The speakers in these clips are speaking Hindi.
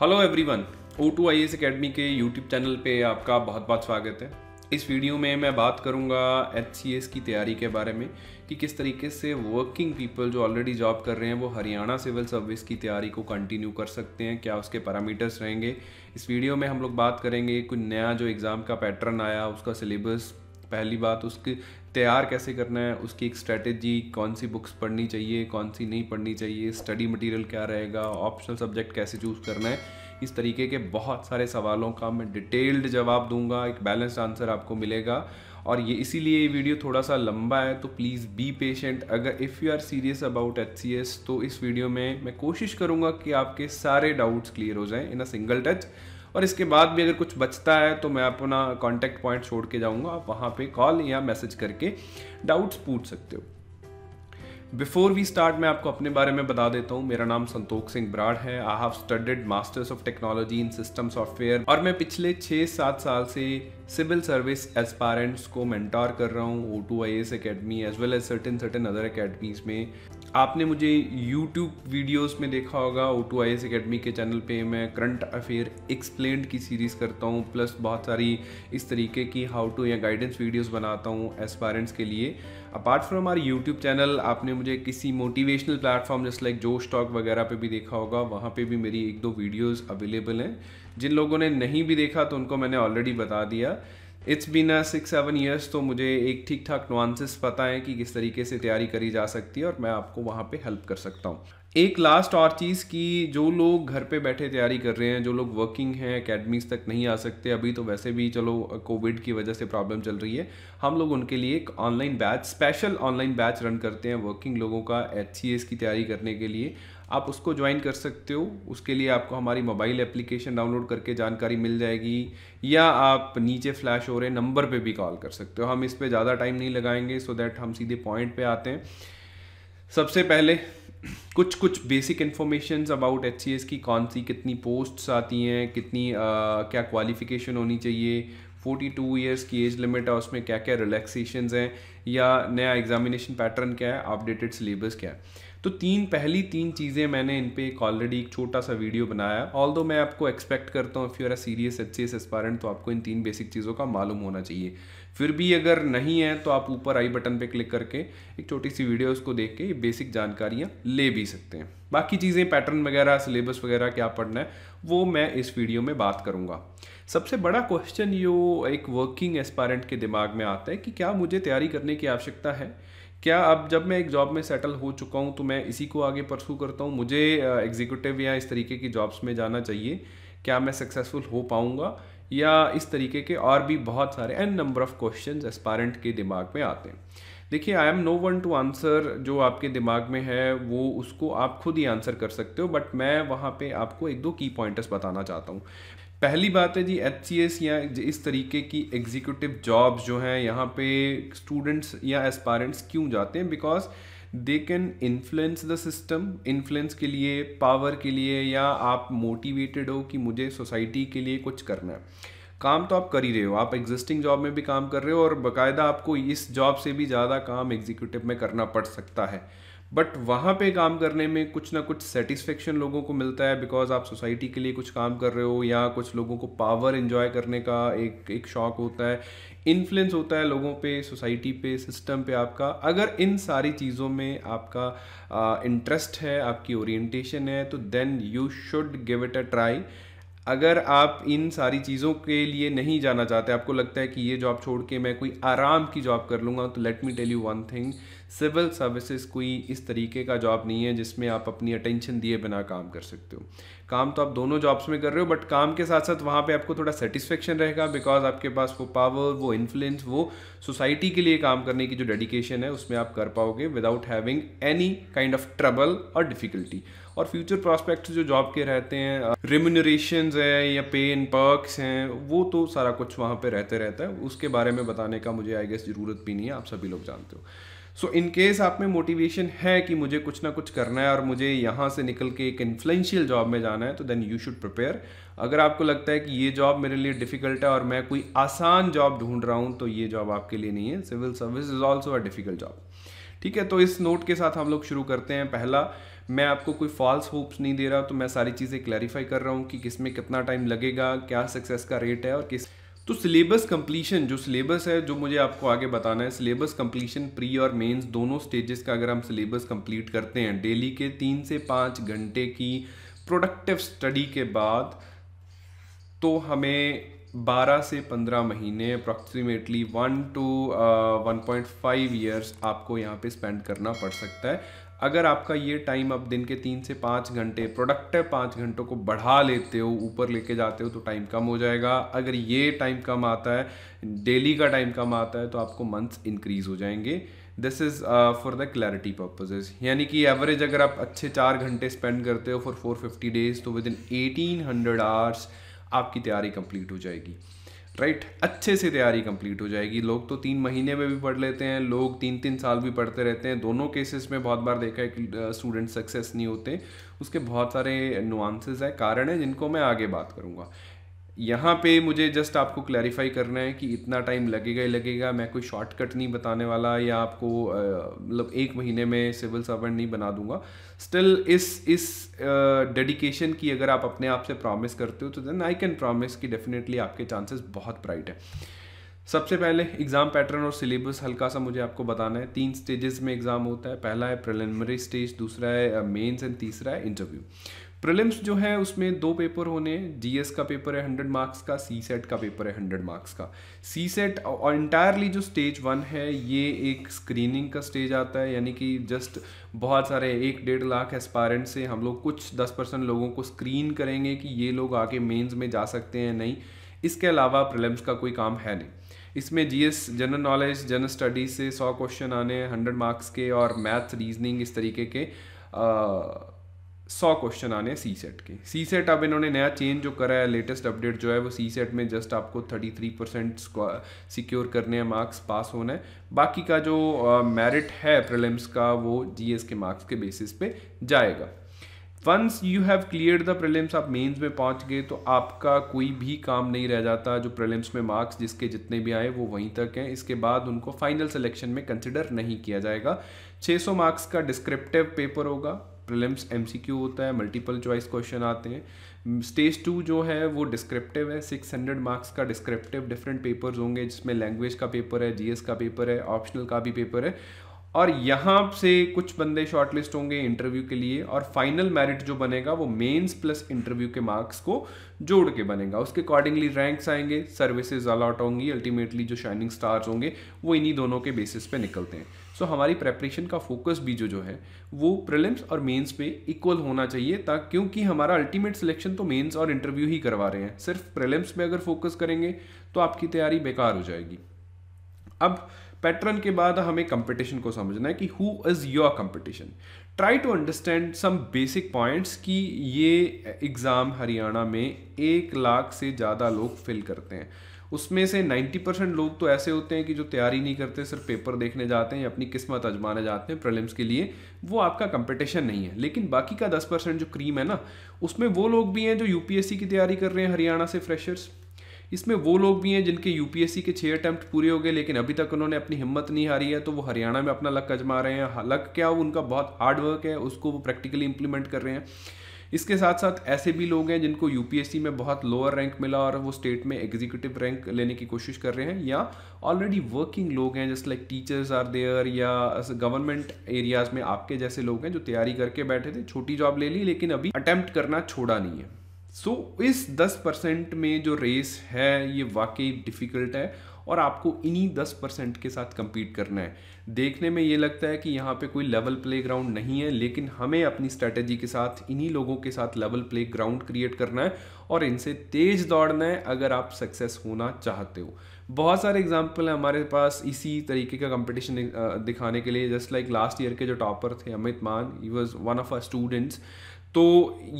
Hello everyone O two I S academy के यूट्यूब चैनल पे आपका बहुत बहुत स्वागत है इस वीडियो में मैं बात करूंगा एच की तैयारी के बारे में कि किस तरीके से वर्किंग पीपल जो ऑलरेडी जॉब कर रहे हैं वो हरियाणा सिविल सर्विस की तैयारी को कंटिन्यू कर सकते हैं क्या उसके पैरामीटर्स रहेंगे इस वीडियो में हम लोग बात करेंगे कुछ नया जो एग्ज़ाम का पैटर्न आया उसका सिलेबस पहली बात उसके तैयार कैसे करना है उसकी एक स्ट्रेटेजी कौन सी बुक्स पढ़नी चाहिए कौन सी नहीं पढ़नी चाहिए स्टडी मटेरियल क्या रहेगा ऑप्शनल सब्जेक्ट कैसे चूज़ करना है इस तरीके के बहुत सारे सवालों का मैं डिटेल्ड जवाब दूंगा एक बैलेंस्ड आंसर आपको मिलेगा और ये इसीलिए ये वीडियो थोड़ा सा लंबा है तो प्लीज़ बी पेशेंट अगर if you are serious about H तो इस वीडियो में मैं कोशिश करूँगा कि आपके सारे डाउट्स क्लियर हो जाएँ इन अ सिंगल टच और इसके बाद भी अगर कुछ बचता है तो मैं अपना कॉन्टैक्ट पॉइंट छोड़ के जाऊँगा आप वहाँ पर कॉल या मैसेज करके डाउट्स पूछ सकते हो बिफोर वी स्टार्ट मैं आपको अपने बारे में बता देता हूँ मेरा नाम संतोख सिंह ब्राड है I have studied masters of technology in system software और मैं पिछले छः सात साल से सिविल सर्विस एस्पायरेंट्स को मेंटोर कर रहा हूँ O two I S academy as well as certain certain other academies में आपने मुझे यूट्यूब वीडियोस में देखा होगा O two I S academy के चैनल पे मैं करंट अफेयर एक्सप्लेन की सीरीज़ करता हूँ प्लस बहुत सारी इस तरीके की हाउ टू या गाइडेंस वीडियोस बनाता हूँ एस्पायरेंट्स के लिए apart from our YouTube channel आपने मुझे किसी मोटिवेशनल प्लेटफॉर्म जैसे लाइक जोश टॉक वगैरह पे भी देखा होगा वहाँ पे भी मेरी एक दो वीडियोस अवेलेबल हैं जिन लोगों ने नहीं भी देखा तो उनको मैंने ऑलरेडी बता दिया it's been a six seven years तो मुझे एक ठीक ठाक नुआंसिस पता है कि किस तरीके से तैयारी करी जा सकती है और मैं आपको वहाँ पे हेल्प कर सकता हूँ एक लास्ट और चीज़ कि जो लोग घर पे बैठे तैयारी कर रहे हैं जो लोग वर्किंग हैं अकेडमीज तक नहीं आ सकते अभी तो वैसे भी चलो कोविड की वजह से प्रॉब्लम चल रही है हम लोग उनके लिए एक online batch special online batch run करते हैं वर्किंग लोगों का एच की तैयारी करने के लिए आप उसको ज्वाइन कर सकते हो उसके लिए आपको हमारी मोबाइल एप्लीकेशन डाउनलोड करके जानकारी मिल जाएगी या आप नीचे फ्लैश हो रहे नंबर पे भी कॉल कर सकते हो हम इस पर ज़्यादा टाइम नहीं लगाएंगे सो दैट हम सीधे पॉइंट पे आते हैं सबसे पहले कुछ कुछ बेसिक इन्फॉर्मेशन अबाउट एच की कौन सी कितनी पोस्ट्स आती हैं कितनी uh, क्या क्वालिफिकेशन होनी चाहिए 42 इयर्स की एज लिमिट है उसमें क्या क्या रिलैक्सेशंस हैं या नया एग्जामिनेशन पैटर्न क्या है अपडेटेड सिलेबस क्या है तो तीन पहली तीन चीज़ें मैंने इन पर एक ऑलरेडी एक छोटा सा वीडियो बनाया ऑल दो मैं आपको एक्सपेक्ट करता हूँ if you are a serious H C S aspirant तो आपको इन तीन बेसिक चीज़ों का मालूम होना चाहिए फिर भी अगर नहीं है तो आप ऊपर आई बटन पे क्लिक करके एक छोटी सी वीडियो उसको देख के ये बेसिक जानकारियाँ ले भी सकते हैं बाकी चीज़ें पैटर्न वगैरह सिलेबस वगैरह क्या पढ़ना है वो मैं इस वीडियो में बात करूँगा सबसे बड़ा क्वेश्चन यो एक वर्किंग एस्पायरेंट के दिमाग में आता है कि क्या मुझे तैयारी करने की आवश्यकता है क्या अब जब मैं एक जॉब में सेटल हो चुका हूँ तो मैं इसी को आगे परसू करता हूँ मुझे एग्जीक्यूटिव या इस तरीके की जॉब्स में जाना चाहिए क्या मैं सक्सेसफुल हो पाऊँगा या इस तरीके के और भी बहुत सारे an number of question aspirant के दिमाग में आते हैं देखिए I am no one to answer जो आपके दिमाग में है वो उसको आप खुद ही आंसर कर सकते हो बट मैं वहाँ पे आपको एक दो की पॉइंटर्स बताना चाहता हूँ पहली बात है जी एच या इस तरीके की एग्जीक्यूटिव जॉब्स जो हैं यहाँ पे स्टूडेंट्स या एस्पारेंट्स क्यों जाते हैं because they can influence the system influence के लिए पावर के लिए या आप मोटिवेटेड हो कि मुझे सोसाइटी के लिए कुछ करना है काम तो आप कर ही रहे हो आप एग्जिस्टिंग जॉब में भी काम कर रहे हो और बाकायदा आपको इस जॉब से भी ज़्यादा काम एग्जीक्यूटिव में करना पड़ सकता है बट वहाँ पे काम करने में कुछ ना कुछ सेटिस्फेक्शन लोगों को मिलता है बिकॉज आप सोसाइटी के लिए कुछ काम कर रहे हो या कुछ लोगों को पावर इन्जॉय करने का एक एक शौक होता है इन्फ्लुएंस होता है लोगों पे सोसाइटी पे सिस्टम पे आपका अगर इन सारी चीज़ों में आपका इंटरेस्ट है आपकी ओरिएंटेशन है तो then you should give it a try अगर आप इन सारी चीज़ों के लिए नहीं जाना चाहते आपको लगता है कि ये जॉब छोड़ के मैं कोई आराम की जॉब कर लूँगा तो let me tell you one thing civil services कोई इस तरीके का जॉब नहीं है जिसमें आप अपनी अटेंशन दिए बिना काम कर सकते हो काम तो आप दोनों जॉब्स में कर रहे हो बट काम के साथ साथ वहाँ पे आपको थोड़ा सेटिस्फेक्शन रहेगा बिकॉज आपके पास वो पावर वो इन्फ्लुएंस वो सोसाइटी के लिए काम करने की जो डेडिकेशन है उसमें आप कर पाओगे without having any kind of trouble और डिफ़िकल्टी और फ्यूचर प्रॉस्पेक्ट्स जो जॉब के रहते हैं रिम्यूनरेशन है या पे इन पर्कस हैं वो तो सारा कुछ वहाँ पर रहते रहता है उसके बारे में बताने का मुझे आई गेस ज़रूरत भी नहीं है आप सभी लोग जानते हो सो इन केस आप में मोटिवेशन है कि मुझे कुछ ना कुछ करना है और मुझे यहाँ से निकल के एक इन्फ्लुएंशियल जॉब में जाना है तो देन यू शुड प्रिपेयर अगर आपको लगता है कि ये जॉब मेरे लिए डिफ़िकल्ट है और मैं कोई आसान जॉब ढूंढ रहा हूँ तो ये जॉब आपके लिए नहीं है civil service is also a difficult job ठीक है तो इस नोट के साथ हम लोग शुरू करते हैं पहला मैं आपको कोई फॉल्स होप्स नहीं दे रहा तो मैं सारी चीज़ें क्लैरिफाई कर रहा हूँ कि किस में कितना टाइम लगेगा क्या सक्सेस का रेट है और किस तो सिलेबस कम्प्लीशन जो सिलेबस है जो मुझे आपको आगे बताना है सिलेबस कम्प्लीशन प्री और मेंस दोनों स्टेजेस का अगर हम सिलेबस कम्प्लीट करते हैं डेली के तीन से पाँच घंटे की प्रोडक्टिव स्टडी के बाद तो हमें 12 से 15 महीने अप्रॉक्सीमेटली 1 टू 1.5 इयर्स आपको यहाँ पे स्पेंड करना पड़ सकता है अगर आपका ये टाइम आप दिन के तीन से पाँच घंटे प्रोडक्टिव पाँच घंटों को बढ़ा लेते हो ऊपर लेके जाते हो तो टाइम कम हो जाएगा अगर ये टाइम कम आता है डेली का टाइम कम आता है तो आपको मंथ्स इंक्रीज़ हो जाएंगे this is for the clarity purposes यानी कि एवरेज अगर आप अच्छे चार घंटे स्पेंड करते हो फॉर फोर फिफ्टी डेज़ तो within eighteen hundred hours आपकी तैयारी कंप्लीट हो जाएगी राइट अच्छे से तैयारी कंप्लीट हो जाएगी लोग तो तीन महीने में भी पढ़ लेते हैं लोग तीन तीन साल भी पढ़ते रहते हैं दोनों केसेस में बहुत बार देखा है कि स्टूडेंट सक्सेस नहीं होते उसके बहुत सारे नुआंसेस है कारण है जिनको मैं आगे बात करूंगा यहाँ पे मुझे जस्ट आपको क्लैरिफाई करना है कि इतना टाइम लगेगा ही लगेगा मैं कोई शॉर्टकट नहीं बताने वाला या आपको मतलब एक महीने में सिविल सर्वेंट नहीं बना दूंगा स्टिल इस इस डेडिकेशन की अगर आप अपने आप से प्रॉमिस करते हो तो देन आई कैन प्रॉमिस कि डेफिनेटली आपके चांसेस बहुत ब्राइट है सबसे पहले एग्ज़ाम पैटर्न और सिलेबस हल्का सा मुझे आपको बताना है तीन स्टेजेस में एग्ज़ाम होता है पहला है प्रिलिमिनरी स्टेज दूसरा है मेंस एंड तीसरा है इंटरव्यू प्रिलिम्स जो है उसमें दो पेपर होने जीएस का पेपर है हंड्रेड मार्क्स का सी सेट का पेपर है हंड्रेड मार्क्स का सी सेट और इंटायरली जो स्टेज वन है ये एक स्क्रीनिंग का स्टेज आता है यानी कि जस्ट बहुत सारे एक डेढ़ लाख एस्पायरेंट से हम लोग कुछ दस परसेंट लोगों को स्क्रीन करेंगे कि ये लोग आके मेन्स में जा सकते हैं नहीं इसके अलावा प्रिलिम्स का कोई काम है नहीं इसमें G S general knowledge general studies से सौ क्वेश्चन आने हंड्रेड मार्क्स के और मैथ रीजनिंग इस तरीके के आ, सौ क्वेश्चन आने हैं सी सेट के सी सेट अब इन्होंने नया चेंज जो करा है लेटेस्ट अपडेट जो है वो सी सेट में जस्ट आपको थर्टी थ्री परसेंट सिक्योर करने हैं मार्क्स पास होना है बाकी का जो मेरिट है प्रिलिम्स का वो जी के मार्क्स के बेसिस पे जाएगा once you have clear the prelims आप मेंस में पहुंच गए तो आपका कोई भी काम नहीं रह जाता जो प्रिलिम्स में मार्क्स जिसके जितने भी आए वो वहीं तक हैं इसके बाद उनको फाइनल सिलेक्शन में कंसिडर नहीं किया जाएगा 600 मार्क्स का डिस्क्रिप्टिव पेपर होगा प्रिलिम्स एमसीक्यू होता है मल्टीपल चॉइस क्वेश्चन आते हैं स्टेज टू जो है वो डिस्क्रिप्टिव है सिक्स हंड्रेड मार्क्स का डिस्क्रिप्टिव डिफरेंट पेपर्स होंगे जिसमें लैंग्वेज का पेपर है जीएस का पेपर है ऑप्शनल का भी पेपर है और यहाँ से कुछ बंदे शॉर्टलिस्ट होंगे इंटरव्यू के लिए और फाइनल मेरिट जो बनेगा वो मेंस प्लस इंटरव्यू के मार्क्स को जोड़ के बनेगा उसके अकॉर्डिंगली रैंक्स आएंगे सर्विसेज अलॉट होंगी अल्टीमेटली जो शाइनिंग स्टार्स होंगे वो इन्हीं दोनों के बेसिस पे निकलते हैं सो so, हमारी प्रेपरेशन का फोकस भी जो जो है वो प्रिलिम्स और मेंस पे इक्वल होना चाहिए ताकि क्योंकि हमारा अल्टीमेट सिलेक्शन तो मेंस और इंटरव्यू ही करवा रहे हैं सिर्फ प्रिलिम्स में अगर फोकस करेंगे तो आपकी तैयारी बेकार हो जाएगी अब पैटर्न के बाद हमें कंपटीशन को समझना है कि who is your competition try to understand some basic points कि ये एग्ज़ाम हरियाणा में एक लाख से ज़्यादा लोग फिल करते हैं उसमें से 90 परसेंट लोग तो ऐसे होते हैं कि जो तैयारी नहीं करते सिर्फ पेपर देखने जाते हैं या अपनी किस्मत आजमाने जाते हैं प्रलिम्स के लिए वो आपका कंपटीशन नहीं है लेकिन बाकी का 10 परसेंट जो क्रीम है ना उसमें वो लोग भी हैं जो यू की तैयारी कर रहे हैं हरियाणा से फ्रेशर्स इसमें वो लोग भी हैं जिनके यू के छः अटैम्प्ट पूरे हो गए लेकिन अभी तक उन्होंने अपनी हिम्मत नहीं हारी है तो वो हरियाणा में अपना लक आजमा रहे हैं लक क्या वो उनका बहुत हार्ड वर्क है उसको वो प्रैक्टिकली इंप्लीमेंट कर रहे हैं इसके साथ साथ ऐसे भी लोग हैं जिनको यूपीएससी में बहुत लोअर रैंक मिला और वो स्टेट में एग्जीक्यूटिव रैंक लेने की कोशिश कर रहे हैं या ऑलरेडी वर्किंग लोग हैं just like teachers are there या गवर्नमेंट एरियाज में आपके जैसे लोग हैं जो तैयारी करके बैठे थे छोटी जॉब ले ली लेकिन अभी अटैम्प्ट करना छोड़ा नहीं है सो so, इस दस परसेंट में जो रेस है ये वाकई डिफ़िकल्ट है और आपको इन्हीं दस परसेंट के साथ कम्पीट करना है देखने में ये लगता है कि यहाँ पे कोई लेवल प्ले ग्राउंड नहीं है लेकिन हमें अपनी स्ट्रैटेजी के साथ इन्हीं लोगों के साथ लेवल प्ले ग्राउंड क्रिएट करना है और इनसे तेज दौड़ना है अगर आप सक्सेस होना चाहते हो बहुत सारे एग्जाम्पल हैं हमारे पास इसी तरीके का कंपटीशन दिखाने के लिए जस्ट लाइक लास्ट ईयर के जो टॉपर थे Amit Maan he was one of our students तो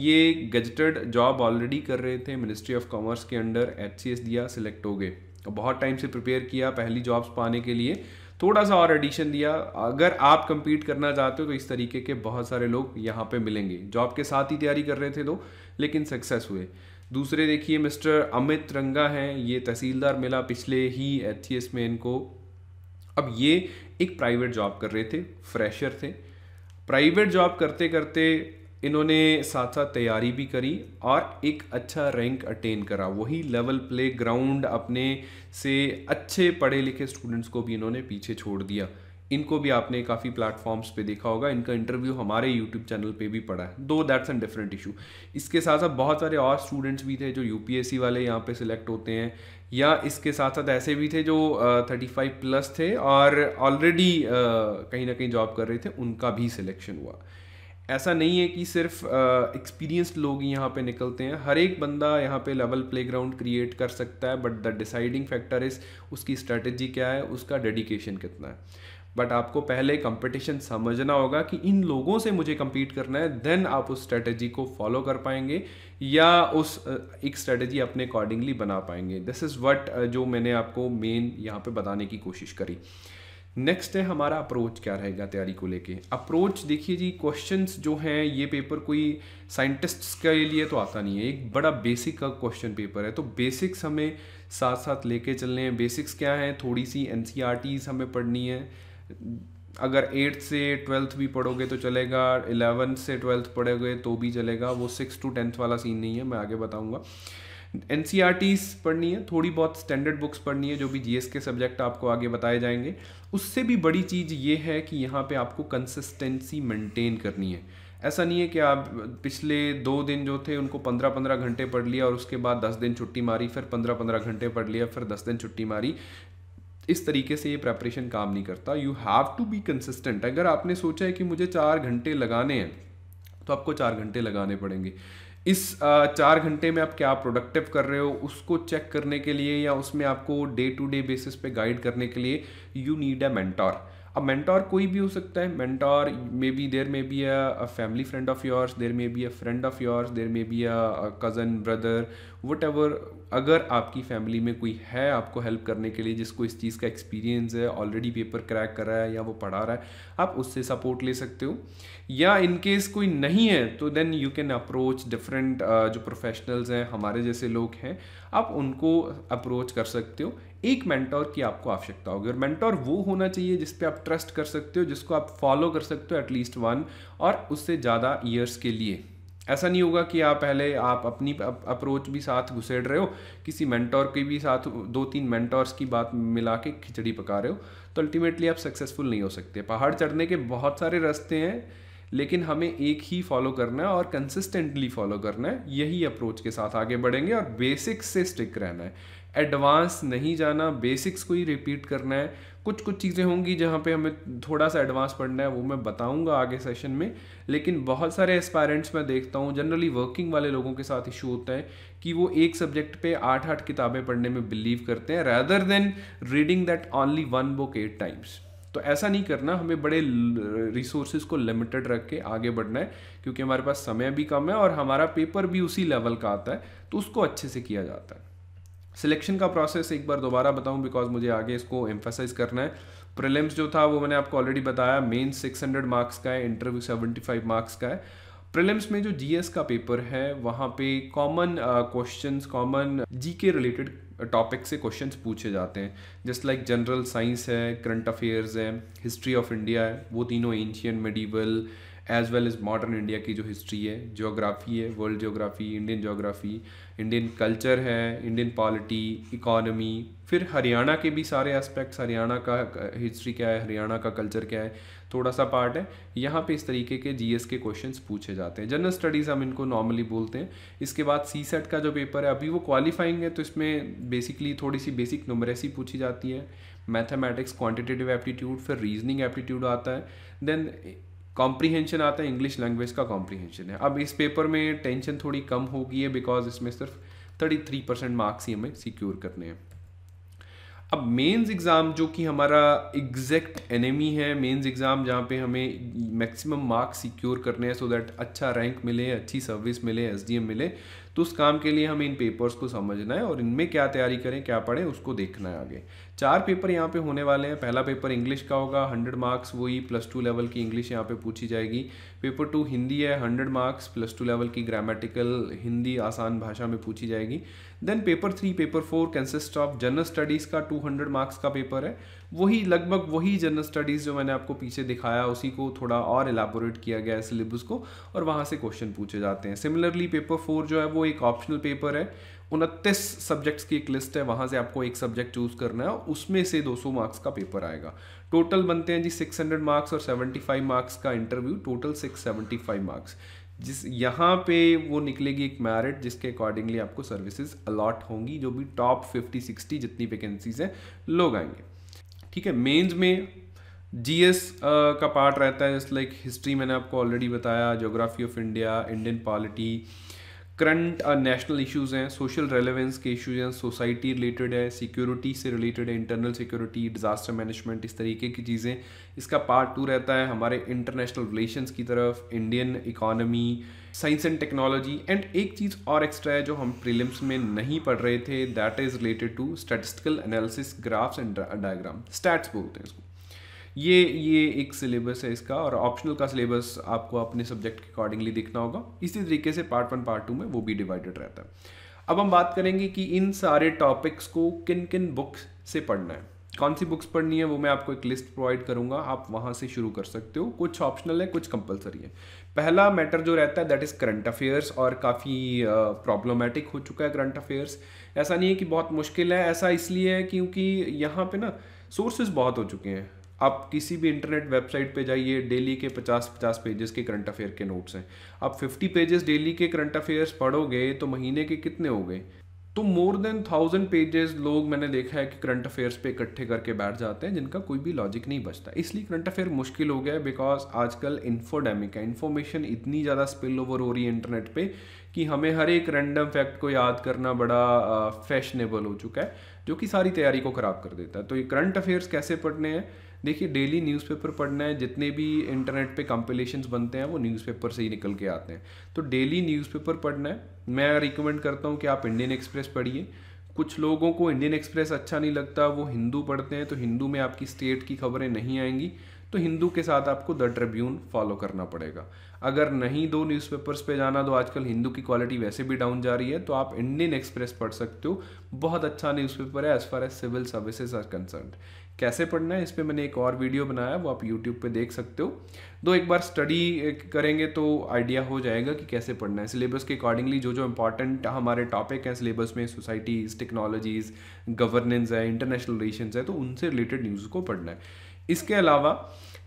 ये गजटेड जॉब ऑलरेडी कर रहे थे मिनिस्ट्री ऑफ कॉमर्स के अंडर एच दिया सिलेक्ट हो गए बहुत टाइम से प्रिपेयर किया पहली जॉब्स पाने के लिए थोड़ा सा और एडिशन दिया अगर आप कंपीट करना चाहते हो तो इस तरीके के बहुत सारे लोग यहाँ पे मिलेंगे जॉब के साथ ही तैयारी कर रहे थे तो लेकिन सक्सेस हुए दूसरे देखिए मिस्टर अमित रंगा हैं ये तहसीलदार मिला पिछले ही एथ में इनको अब ये एक प्राइवेट जॉब कर रहे थे फ्रेशर थे प्राइवेट जॉब करते करते इन्होंने साथ साथ तैयारी भी करी और एक अच्छा रैंक अटेन करा वही लेवल प्ले ग्राउंड अपने से अच्छे पढ़े लिखे स्टूडेंट्स को भी इन्होंने पीछे छोड़ दिया इनको भी आपने काफ़ी प्लेटफॉर्म्स पे देखा होगा इनका इंटरव्यू हमारे यूट्यूब चैनल पे भी पड़ा है दो दैट्स एन डिफरेंट इशू इसके साथ साथ बहुत सारे और स्टूडेंट्स भी थे जो यू वाले यहाँ पे सिलेक्ट होते हैं या इसके साथ साथ ऐसे भी थे जो थर्टी फाइव प्लस थे और ऑलरेडी uh, कहीं ना कहीं जॉब कर रहे थे उनका भी सिलेक्शन हुआ ऐसा नहीं है कि सिर्फ एक्सपीरियंस्ड लोग ही यहाँ पे निकलते हैं हर एक बंदा यहाँ पे लेवल प्लेग्राउंड क्रिएट कर सकता है but the deciding factor is उसकी स्ट्रेटजी क्या है उसका डेडिकेशन कितना है बट आपको पहले कंपटीशन समझना होगा कि इन लोगों से मुझे कम्पीट करना है देन आप उस स्ट्रेटजी को फॉलो कर पाएंगे या उस एक स्ट्रेटजी अपने अकॉर्डिंगली बना पाएंगे दिस इज़ वट जो मैंने आपको मेन यहाँ पे बताने की कोशिश करी नेक्स्ट है हमारा अप्रोच क्या रहेगा तैयारी को लेके अप्रोच देखिए जी क्वेश्चंस जो हैं ये पेपर कोई साइंटिस्ट्स के लिए तो आता नहीं है एक बड़ा बेसिक का क्वेश्चन पेपर है तो बेसिक्स हमें साथ साथ लेके चलने हैं बेसिक्स क्या हैं थोड़ी सी एन e हमें पढ़नी है अगर एट्थ से ट्वेल्थ भी पढ़ोगे तो चलेगा इलेवंथ से ट्वेल्थ पढ़ोगे तो भी चलेगा वो सिक्स टू टेंथ वाला सीन नहीं है मैं आगे बताऊँगा एन e पढ़नी है थोड़ी बहुत स्टैंडर्ड बुक्स पढ़नी है जो भी जी के सब्जेक्ट आपको आगे बताए जाएंगे उससे भी बड़ी चीज़ ये है कि यहाँ पे आपको कंसिस्टेंसी मेंटेन करनी है ऐसा नहीं है कि आप पिछले दो दिन जो थे उनको पंद्रह पंद्रह घंटे पढ़ लिया और उसके बाद दस दिन छुट्टी मारी फिर पंद्रह पंद्रह घंटे पढ़ लिया फिर दस दिन छुट्टी मारी इस तरीके से ये प्रेपरेशन काम नहीं करता you have to be consistent अगर आपने सोचा है कि मुझे चार घंटे लगाने हैं तो आपको चार घंटे लगाने पड़ेंगे इस चार घंटे में आप क्या प्रोडक्टिव कर रहे हो उसको चेक करने के लिए या उसमें आपको डे टू डे बेसिस पे गाइड करने के लिए यू नीड अ मेंटोर अब मेंटोर कोई भी हो सकता है mentor may be there may be a family friend of yours there may be a friend of yours there may be a cousin brother whatever अगर आपकी फैमिली में कोई है आपको हेल्प करने के लिए जिसको इस चीज़ का एक्सपीरियंस है ऑलरेडी पेपर क्रैक कर रहा है या वो पढ़ा रहा है आप उससे सपोर्ट ले सकते हो या इन केस कोई नहीं है तो then you can approach different जो प्रोफेशनल्स हैं हमारे जैसे लोग हैं आप उनको अप्रोच कर सकते हो एक मेंटोर की आपको आवश्यकता होगी और मेंटोर वो होना चाहिए जिस पे आप ट्रस्ट कर सकते हो जिसको आप फॉलो कर सकते हो एटलीस्ट वन और उससे ज़्यादा ईयर्स के लिए ऐसा नहीं होगा कि आप पहले आप अपनी अप्रोच भी साथ घुसेड़ रहे हो किसी मेंटोर के भी साथ दो तीन मेंटोर्स की बात मिला के खिचड़ी पका रहे हो तो अल्टीमेटली आप सक्सेसफुल नहीं हो सकते पहाड़ चढ़ने के बहुत सारे रास्ते हैं लेकिन हमें एक ही फॉलो करना है और कंसिस्टेंटली फॉलो करना है यही अप्रोच के साथ आगे बढ़ेंगे और बेसिक से स्टिक रहना है एडवांस नहीं जाना बेसिक्स को ही रिपीट करना है कुछ कुछ चीज़ें होंगी जहाँ पे हमें थोड़ा सा एडवांस पढ़ना है वो मैं बताऊँगा आगे सेशन में लेकिन बहुत सारे एस्पायरेंट्स मैं देखता हूँ जनरली वर्किंग वाले लोगों के साथ इशू होता है कि वो एक सब्जेक्ट पे आठ आठ किताबें पढ़ने में बिलीव करते हैं rather than reading that only one book at times तो ऐसा नहीं करना हमें बड़े रिसोर्सेज को लिमिटेड रख के आगे बढ़ना है क्योंकि हमारे पास समय भी कम है और हमारा पेपर भी उसी लेवल का आता है तो उसको अच्छे से किया जाता है सिलेक्शन का प्रोसेस एक बार दोबारा बताऊं बिकॉज मुझे आगे इसको एम्फेसाइज करना है प्रिलिम्स जो था वो मैंने आपको ऑलरेडी बताया मेन 600 मार्क्स का है इंटरव्यू 75 मार्क्स का है प्रिलिम्स में जो जीएस का पेपर है वहाँ पे common questions common GK related topic से क्वेश्चंस पूछे जाते हैं जस्ट लाइक जनरल साइंस है करंट अफेयर्स है हिस्ट्री ऑफ इंडिया है वो तीनों ancient medieval as well as modern India की जो हिस्ट्री है जोग्राफ़ी है world geography Indian geography Indian culture है इंडियन पॉलिटी इकॉनमी फिर हरियाणा के भी सारे एस्पेक्ट्स हरियाणा का हिस्ट्री क्या है हरियाणा का कल्चर क्या है थोड़ा सा पार्ट है यहाँ पे इस तरीके के जीएस के क्वेश्चंस पूछे जाते हैं जनरल स्टडीज़ हम इनको नॉर्मली बोलते हैं इसके बाद सी सेट e का जो पेपर है अभी वो क्वालिफाइंग है तो इसमें बेसिकली थोड़ी सी बेसिक नंबरेसी पूछी जाती है मैथमेटिक्स क्वांटिटेटिव एप्टीट्यूड फिर रीजनिंग एप्टीट्यूड आता है देन कॉम्प्रीहेंशन आता है इंग्लिश लैंग्वेज का कॉम्प्रीहेंशन है अब इस पेपर में टेंशन थोड़ी कम हो गई है बिकॉज इसमें सिर्फ थर्टी थ्री परसेंट मार्क्स ही हमें सिक्योर करने हैं अब मेंस एग्ज़ाम जो कि हमारा एग्जैक्ट एनेमी है मेंस एग्ज़ाम जहाँ पे हमें मैक्सिमम मार्क्स सिक्योर करने हैं सो दैट अच्छा रैंक मिले अच्छी सर्विस मिले एस मिले तो उस काम के लिए हमें इन पेपर्स को समझना है और इनमें क्या तैयारी करें क्या पढ़ें उसको देखना है आगे चार पेपर यहाँ पे होने वाले हैं पहला पेपर इंग्लिश का होगा हंड्रेड मार्क्स वही प्लस टू लेवल की इंग्लिश यहाँ पे पूछी जाएगी पेपर टू हिंदी है hundred marks plus two level की ग्रामेटिकल हिंदी आसान भाषा में पूछी जाएगी then paper three paper four consist of general studies का टू हंड्रेड मार्क्स का पेपर है वही लगभग वही जनरल स्टडीज़ जो मैंने आपको पीछे दिखाया उसी को थोड़ा और एलाबोरेट किया गया है सिलेबस को और वहाँ से क्वेश्चन पूछे जाते हैं सिमिलरली पेपर फोर जो है वो एक ऑप्शनल पेपर है उनतीस सब्जेक्ट्स की एक लिस्ट है वहाँ से आपको एक सब्जेक्ट चूज़ करना है उसमें से 200 मार्क्स का पेपर आएगा टोटल बनते हैं जी 600 मार्क्स और 75 मार्क्स का इंटरव्यू टोटल 675 मार्क्स जिस यहाँ पे वो निकलेगी एक मैरिट जिसके अकॉर्डिंगली आपको सर्विसेज अलॉट होंगी जो भी टॉप 50 60 जितनी वैकेंसीज हैं लोग आएंगे ठीक है मेंस में जीएस uh, का पार्ट रहता है जैसे लाइक हिस्ट्री मैंने आपको ऑलरेडी बताया geography of India Indian polity current national issues हैं सोशल रेलेवेंस के इश्यूज हैं सोसाइटी रिलेटेड है सिक्योरिटी से रिलेटेड है इंटरनल सिक्योरिटी डिज़ास्टर मैनेजमेंट इस तरीके की चीज़ें इसका पार्ट टू रहता है हमारे इंटरनेशनल रिलेशंस की तरफ Indian economy science and technology and एक चीज़ और एक्स्ट्रा है जो हम प्रीलिम्स में नहीं पढ़ रहे थे that is related to statistical analysis graphs and diagram stats बोलते हैं इसको ये ये एक सिलेबस है इसका और ऑप्शनल का सिलेबस आपको अपने सब्जेक्ट के अकॉर्डिंगली देखना होगा इसी तरीके से पार्ट वन पार्ट टू में वो भी डिवाइडेड रहता है अब हम बात करेंगे कि इन सारे टॉपिक्स को किन किन बुक्स से पढ़ना है कौन सी बुक्स पढ़नी है वो मैं आपको एक लिस्ट प्रोवाइड करूंगा आप वहाँ से शुरू कर सकते हो कुछ ऑप्शनल है कुछ कंपलसरी है पहला मैटर जो रहता है दैट इज़ करंट अफेयर्स और काफ़ी प्रॉब्लमेटिक हो चुका है करंट अफेयर्स ऐसा नहीं है कि बहुत मुश्किल है ऐसा इसलिए है क्योंकि यहाँ पे ना सोर्सेज बहुत हो चुके हैं आप किसी भी इंटरनेट वेबसाइट पे जाइए डेली के 50 50 पेजेस के करंट अफेयर के नोट्स हैं आप 50 पेजेस डेली के करंट अफेयर्स पढ़ोगे तो महीने के कितने हो गए तो मोर देन थाउजेंड पेजेस लोग मैंने देखा है कि करंट अफेयर्स पे इकट्ठे करके बैठ जाते हैं जिनका कोई भी लॉजिक नहीं बचता इसलिए करंट अफेयर मुश्किल हो गया है बिकॉज आजकल इन्फोडेमिक है इन्फॉर्मेशन इतनी ज़्यादा स्पिल ओवर हो रही है इंटरनेट पे कि हमें हर एक रैंडम फैक्ट को याद करना बड़ा फैशनेबल हो चुका है जो कि सारी तैयारी को ख़राब कर देता है तो ये करंट अफेयर्स कैसे पढ़ने हैं देखिए डेली न्यूज़पेपर पढ़ना है जितने भी इंटरनेट पे कंपिलेशन बनते हैं वो न्यूज़पेपर से ही निकल के आते हैं तो डेली न्यूज़पेपर पढ़ना है मैं रिकमेंड करता हूँ कि आप इंडियन एक्सप्रेस पढ़िए कुछ लोगों को इंडियन एक्सप्रेस अच्छा नहीं लगता वो हिंदू पढ़ते हैं तो हिंदू में आपकी स्टेट की खबरें नहीं आएंगी तो हिंदू के साथ आपको द ट्रिब्यून फॉलो करना पड़ेगा अगर नहीं दो न्यूज़पेपर्स पे जाना तो आजकल हिंदू की क्वालिटी वैसे भी डाउन जा रही है तो आप इंडियन एक्सप्रेस पढ़ सकते हो बहुत अच्छा न्यूज़पेपर है as far as civil services are concern कैसे पढ़ना है इस पर मैंने एक और वीडियो बनाया वो आप यूट्यूब पे देख सकते हो दो एक बार स्टडी करेंगे तो आइडिया हो जाएगा कि कैसे पढ़ना है सिलेबस के अकॉर्डिंगली जो जो इंपॉर्टेंट हमारे टॉपिक हैं सिलेबस में सोसाइटीज़ टेक्नोलॉजीज़ गवर्नेंस है इंटरनेशनल रिलेशन है तो उनसे रिलेटेड न्यूज़ को पढ़ना है इसके अलावा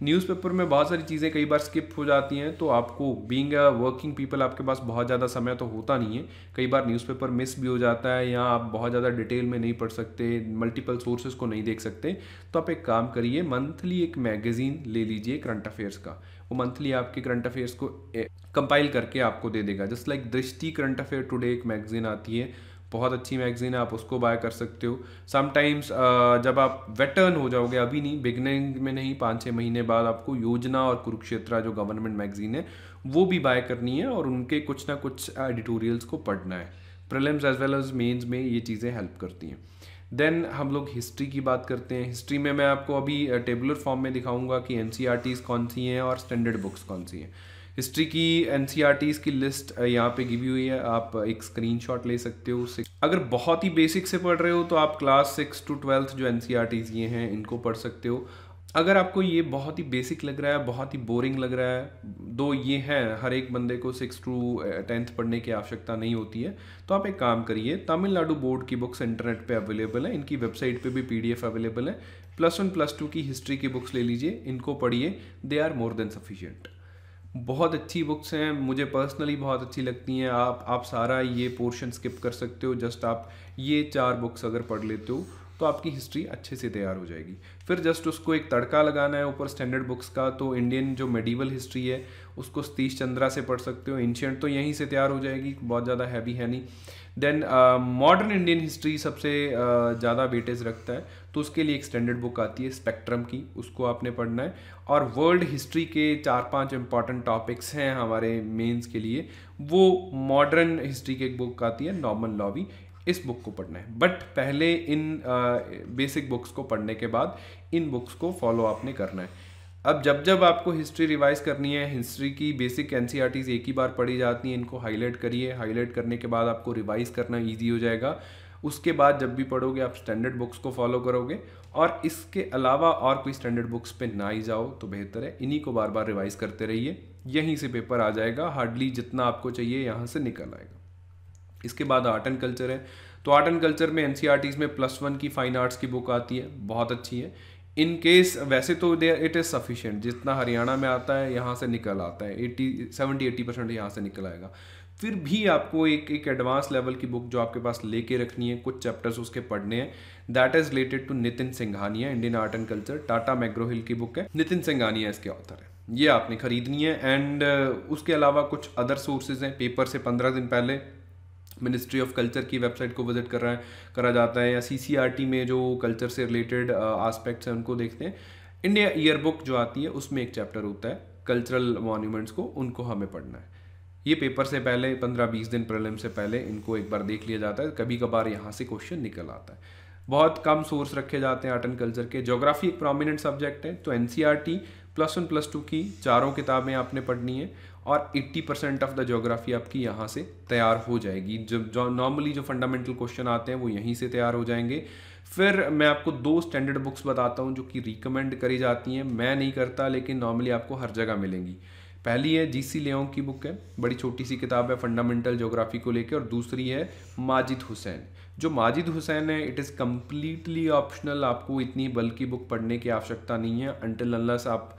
न्यूज़पेपर में बहुत सारी चीज़ें कई बार स्किप हो जाती हैं तो आपको बींग अ वर्किंग पीपल आपके पास बहुत ज़्यादा समय तो होता नहीं है कई बार न्यूज़पेपर मिस भी हो जाता है या आप बहुत ज़्यादा डिटेल में नहीं पढ़ सकते मल्टीपल सोर्सेज को नहीं देख सकते तो आप एक काम करिए मंथली एक मैगज़ीन ले लीजिए करंट अफेयर्स का वो मंथली आपके करंट अफेयर्स को कंपाइल करके आपको दे देगा just like Drishti current affair today एक मैगजीन आती है बहुत अच्छी मैगजीन है आप उसको बाय कर सकते हो समटाइम्स जब आप वेटर्न हो जाओगे अभी नहीं बिगनिंग में नहीं पाँच छः महीने बाद आपको योजना और कुरुक्षेत्रा जो गवर्नमेंट मैगजीन है वो भी बाय करनी है और उनके कुछ ना कुछ एडिटोरियल्स को पढ़ना है prelims as well as mains में ये चीज़ें हेल्प करती हैं देन हम लोग हिस्ट्री की बात करते हैं हिस्ट्री में मैं आपको अभी टेबुलर फॉर्म में दिखाऊंगा कि एन e कौन सी हैं और स्टैंडर्ड बुक्स कौन सी हैं हिस्ट्री की एन e की लिस्ट uh, यहाँ पे गिवी हुई है आप uh, एक स्क्रीनशॉट ले सकते हो उससे अगर बहुत ही बेसिक से पढ़ रहे हो तो आप क्लास सिक्स टू ट्वेल्थ जो एन e ये हैं इनको पढ़ सकते हो अगर आपको ये बहुत ही बेसिक लग रहा है बहुत ही बोरिंग लग रहा है दो ये हैं हर एक बंदे को सिक्स टू टेंथ पढ़ने की आवश्यकता नहीं होती है तो आप एक काम करिए तमिलनाडु बोर्ड की बुक्स इंटरनेट पे अवेलेबल है इनकी वेबसाइट पे भी पीडीएफ अवेलेबल है प्लस वन प्लस टू की हिस्ट्री की बुक्स ले लीजिए इनको पढ़िए they are more than sufficient बहुत अच्छी बुक्स हैं मुझे पर्सनली बहुत अच्छी लगती हैं आप आप सारा ये पोर्शन स्किप कर सकते हो जस्ट आप ये चार बुक्स अगर पढ़ लेते हो तो आपकी हिस्ट्री अच्छे से तैयार हो जाएगी फिर जस्ट उसको एक तड़का लगाना है ऊपर स्टैंडर्ड बुक्स का तो इंडियन जो मेडिवल हिस्ट्री है उसको सतीश चंद्रा से पढ़ सकते हो एंशियंट तो यहीं से तैयार हो जाएगी बहुत ज़्यादा हैवी है नहीं देन मॉडर्न इंडियन हिस्ट्री सबसे uh, ज़्यादा वेटेज रखता है तो उसके लिए एक स्टैंडर्ड बुक आती है स्पेक्ट्रम की उसको आपने पढ़ना है और वर्ल्ड हिस्ट्री के चार पांच इंपॉर्टेंट टॉपिक्स हैं हमारे मेंस के लिए वो मॉडर्न हिस्ट्री की एक बुक आती है नॉर्मल लॉबी इस बुक को पढ़ना है बट पहले इन बेसिक uh, बुक्स को पढ़ने के बाद इन बुक्स को फॉलो आपने करना है अब जब जब आपको हिस्ट्री रिवाइज करनी है हिस्ट्री की बेसिक एन e एक ही बार पढ़ी जाती हैं इनको हाईलाइट करिए हाईलाइट करने के बाद आपको रिवाइज करना ईजी हो जाएगा उसके बाद जब भी पढ़ोगे आप स्टैंडर्ड बुक्स को फॉलो करोगे और इसके अलावा और कोई स्टैंडर्ड बुक्स पे ना ही जाओ तो बेहतर है इन्हीं को बार बार रिवाइज करते रहिए यहीं से पेपर आ जाएगा हार्डली जितना आपको चाहिए यहाँ से निकल आएगा इसके बाद आर्ट एंड कल्चर है तो आर्ट एंड कल्चर में एन e में प्लस वन की फ़ाइन आर्ट्स की बुक आती है बहुत अच्छी है इन केस वैसे तो देर इट इज़ सफिशेंट जितना हरियाणा में आता है यहाँ से निकल आता है एट्टी सेवेंटी एट्टी परसेंट यहाँ से निकल आएगा फिर भी आपको एक एक एडवांस लेवल की बुक जो आपके पास लेके रखनी है कुछ चैप्टर्स उसके पढ़ने हैं that is related to Nitin Singhania Indian art and culture Tata McGraw Hill की बुक है नितिन सिंघानिया इसके ऑथर है ये आपने खरीदनी है एंड uh, उसके अलावा कुछ अदर सोर्सेज हैं पेपर से पंद्रह दिन पहले मिनिस्ट्री ऑफ कल्चर की वेबसाइट को विजिट करा करा जाता है या सी में जो कल्चर से रिलेटेड आस्पेक्ट्स uh, हैं उनको देखते हैं इंडिया ईयरबुक जो आती है उसमें एक चैप्टर होता है कल्चरल मॉन्यूमेंट्स को उनको हमें पढ़ना है ये पेपर से पहले पंद्रह बीस दिन प्रलम से पहले इनको एक बार देख लिया जाता है कभी कभार यहाँ से क्वेश्चन निकल आता है बहुत कम सोर्स रखे जाते हैं आर्ट एंड कल्चर के जोग्राफी एक प्रोमिनेंट सब्जेक्ट है तो एन प्लस वन प्लस टू की चारों किताबें आपने पढ़नी है और 80 परसेंट ऑफ द जोग्राफी आपकी यहाँ से तैयार हो जाएगी जब जो नॉर्मली जो फंडामेंटल क्वेश्चन आते हैं वो यहीं से तैयार हो जाएंगे फिर मैं आपको दो स्टैंडर्ड बुक्स बताता हूँ जो कि रिकमेंड करी जाती हैं मैं नहीं करता लेकिन नॉर्मली आपको हर जगह मिलेंगी पहली है जी सी लेओंग की बुक है बड़ी छोटी सी किताब है फंडामेंटल जोग्राफी को लेकर और दूसरी है माजिद हुसैन जो माजिद हुसैन है इट इज़ कम्प्लीटली ऑप्शनल आपको इतनी बल्कि बुक पढ़ने की आवश्यकता नहीं है अनटिल अनलस आप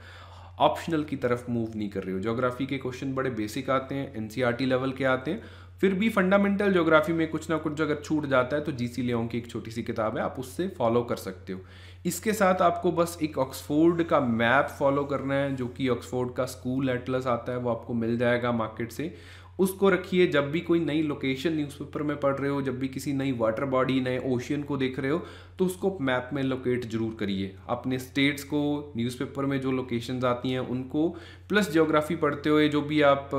ऑप्शनल की तरफ मूव नहीं कर रहे हो जोग्राफी के क्वेश्चन बड़े बेसिक आते हैं एन लेवल e के आते हैं फिर भी फंडामेंटल ज्योग्राफी में कुछ ना कुछ अगर छूट जाता है तो जी सी की एक छोटी सी किताब है आप उससे फॉलो कर सकते हो इसके साथ आपको बस एक ऑक्सफोर्ड का मैप फॉलो करना है जो कि ऑक्सफोर्ड का स्कूल एटलस आता है वो आपको मिल जाएगा मार्केट से उसको रखिए जब भी कोई नई लोकेशन न्यूज़पेपर में पढ़ रहे हो जब भी किसी नई वाटर बॉडी नए ओशियन को देख रहे हो तो उसको मैप में लोकेट जरूर करिए अपने स्टेट्स को न्यूज़पेपर में जो लोकेशन आती हैं उनको प्लस जोग्राफ़ी पढ़ते हुए जो भी आप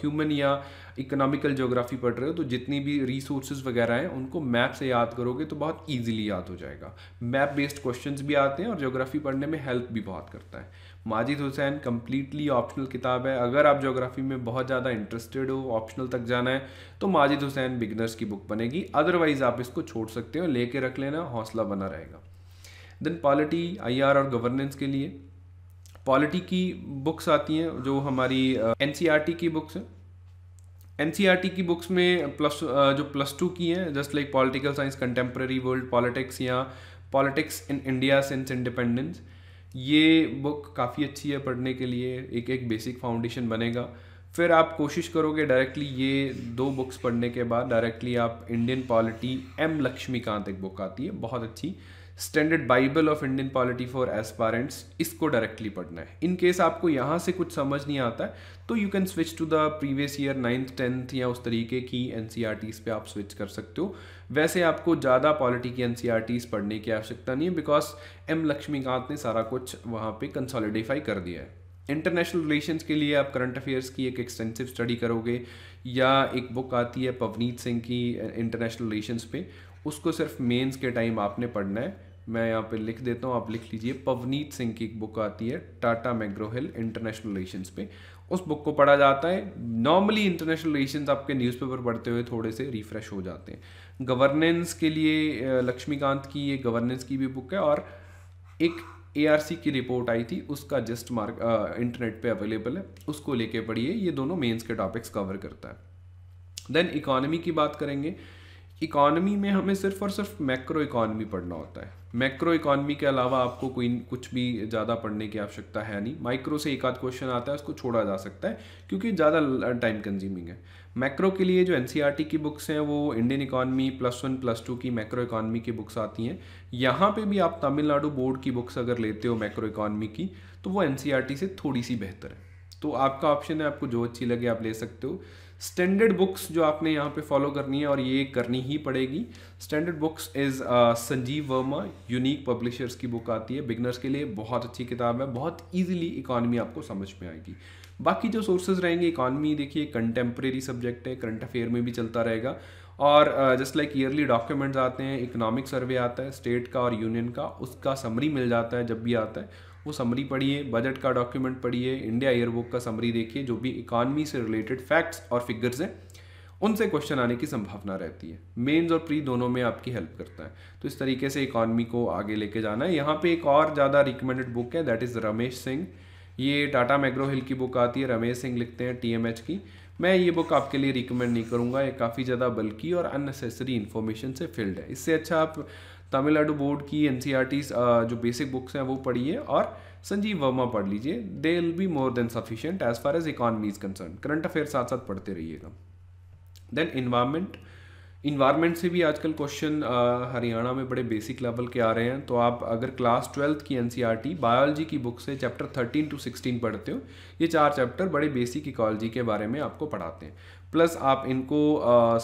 ह्यूमन या इकोनॉमिकल जोग्राफ़ी पढ़ रहे हो तो जितनी भी रिसोर्सेज वगैरह हैं उनको मैप से याद करोगे तो बहुत ईजिली याद हो जाएगा मैप बेस्ड क्वेश्चन भी आते हैं और जोग्राफ़ी पढ़ने में हेल्प भी बहुत करता है माजिद हुसैन कम्प्लीटली ऑप्शनल किताब है अगर आप जोग्राफी में बहुत ज़्यादा इंटरेस्टेड हो ऑप्शनल तक जाना है तो माजिद हुसैन बिगनर्स की बुक बनेगी अदरवाइज़ आप इसको छोड़ सकते हो लेके रख लेना हौसला बना रहेगा देन पॉलिटी आई और गवर्नेंस के लिए पॉलिटी की बुक्स आती हैं जो हमारी एन uh, e की बुक्स हैं एन e की बुक्स में प्लस uh, जो प्लस टू की हैं just like political science contemporary world politics या politics in India since independence ये बुक काफ़ी अच्छी है पढ़ने के लिए एक एक बेसिक फाउंडेशन बनेगा फिर आप कोशिश करोगे डायरेक्टली ये दो बुक्स पढ़ने के बाद डायरेक्टली आप इंडियन पॉलिटी एम लक्ष्मीकांत एक बुक आती है बहुत अच्छी standard bible of Indian polity for aspirants इसको डायरेक्टली पढ़ना है इन केस आपको यहाँ से कुछ समझ नहीं आता है तो you can switch to the previous year ninth tenth या उस तरीके की एन सी आर टीज पे आप स्विच कर सकते हो वैसे आपको ज़्यादा पॉलिटी की एन सी आर टीज पढ़ने की आवश्यकता नहीं है बिकॉज एम लक्ष्मीकांत ने सारा कुछ वहाँ पर कंसॉलिडिफाई कर दिया है इंटरनेशनल रिलेशंस के लिए आप करंट अफेयर्स की एक एक्सटेंसिव स्टडी करोगे या एक बुक आती है पवनीत सिंह की इंटरनेशनल रिलेशंस पे उसको सिर्फ मेंस के टाइम आपने पढ़ना है मैं यहाँ पे लिख देता हूँ आप लिख लीजिए पवनीत सिंह की एक बुक आती है टाटा मैग्रोहिल इंटरनेशनल रिलेशंस पे उस बुक को पढ़ा जाता है नॉर्मली इंटरनेशनल रिलेशंस आपके न्यूज़पेपर पढ़ते हुए थोड़े से रिफ़्रेश हो जाते हैं गवर्नेंस के लिए लक्ष्मीकांत की ये गवर्नेंस की भी बुक है और एक ए की रिपोर्ट आई थी उसका जस्ट मार्क इंटरनेट पर अवेलेबल है उसको लेके पढ़िए ये दोनों मेन्स के टॉपिक्स कवर करता है देन इकोनॉमी की बात करेंगे इकॉनमी में हमें सिर्फ और सिर्फ मैक्रो इकॉनमी पढ़ना होता है मैक्रो इकॉनमी के अलावा आपको कोई कुछ भी ज़्यादा पढ़ने की आवश्यकता है नहीं माइक्रो से एक आध क्वेश्चन आता है उसको छोड़ा जा सकता है क्योंकि ज़्यादा टाइम कंज्यूमिंग है मैक्रो के लिए जो एन e की बुक्स हैं वो Indian economy plus one plus two की मैक्रो इकॉनमी की बुक्स आती हैं यहाँ पर भी आप तमिलनाडु बोर्ड की बुक्स अगर लेते हो मैक्रो इकॉनमी की तो वो एन e से थोड़ी सी बेहतर है तो आपका ऑप्शन है आपको जो अच्छी लगे आप ले सकते हो स्टैंडर्ड बुक्स जो आपने यहाँ पे फॉलो करनी है और ये करनी ही पड़ेगी standard books is Sanjeev Verma unique publishers की बुक आती है बिगनर्स के लिए बहुत अच्छी किताब है बहुत ईजिली इकॉनमी आपको समझ में आएगी बाकी जो सोर्सेज रहेंगे इकॉनमी देखिए कंटेम्प्रेरी सब्जेक्ट है करंट अफेयर में भी चलता रहेगा और जस्ट लाइक ईयरली डॉक्यूमेंट्स आते हैं इकोनॉमिक सर्वे आता है स्टेट का और यूनियन का उसका समरी मिल जाता है जब भी आता है वो समरी पढ़िए बजट का डॉक्यूमेंट पढ़िए इंडिया ईयरबुक का समरी देखिए जो भी इकॉनमी से रिलेटेड फैक्ट्स और फिगर्स हैं उनसे क्वेश्चन आने की संभावना रहती है मेंस और प्री दोनों में आपकी हेल्प करता है तो इस तरीके से इकॉनमी को आगे लेके जाना है यहाँ पे एक और ज़्यादा रिकमेंडेड बुक है दैट इज़ रमेश सिंह ये टाटा मैग्रो हिल की बुक आती है रमेश सिंह लिखते हैं टी की मैं ये बुक आपके लिए रिकमेंड नहीं करूँगा ये काफ़ी ज़्यादा बल्कि और अननेसेसरी इन्फॉर्मेशन से फिल्ड है इससे अच्छा आप तमिलनाडु बोर्ड की एन e जो बेसिक बुक्स हैं वो पढ़िए और संजीव वर्मा पढ़ लीजिए they will be more than sufficient as far as economy is concern current affair साथ साथ पढ़ते रहिएगा देन इन्वायरमेंट इन्वायरमेंट से भी आजकल क्वेश्चन हरियाणा में बड़े बेसिक लेवल के आ रहे हैं तो आप अगर क्लास ट्वेल्थ की एन बायोलॉजी e की बुक से चैप्टर थर्टीन टू सिक्सटीन पढ़ते हो ये चार चैप्टर बड़े बेसिक इकोलॉजी के बारे में आपको पढ़ाते हैं प्लस आप इनको